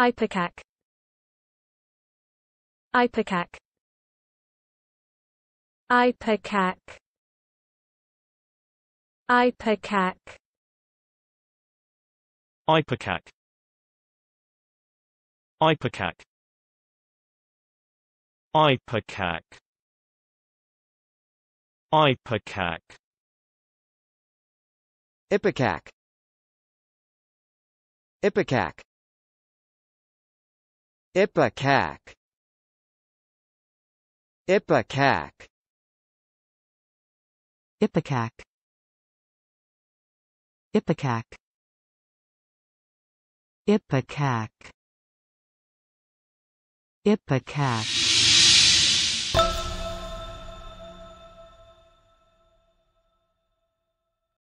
Ipecac Ipecac Ipecac Ipecac Ipecac Ipecac Ipecac Ipecac Ipecac Ipecac Ipecac Ipecac Ipecac Ipecac Ipecac Ipecac